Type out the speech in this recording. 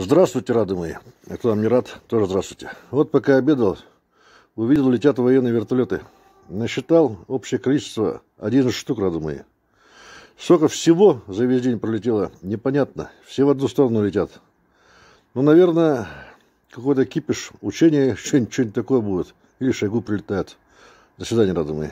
Здравствуйте, рады мои. А кто нам не рад, тоже здравствуйте. Вот пока обедал, увидел, летят военные вертолеты. Насчитал общее количество 11 штук, рады мои. Сколько всего за весь день пролетело, непонятно. Все в одну сторону летят. Ну, наверное, какой-то кипиш, учение, что-нибудь такое будет. Или шойгу прилетает. До свидания, рады мои.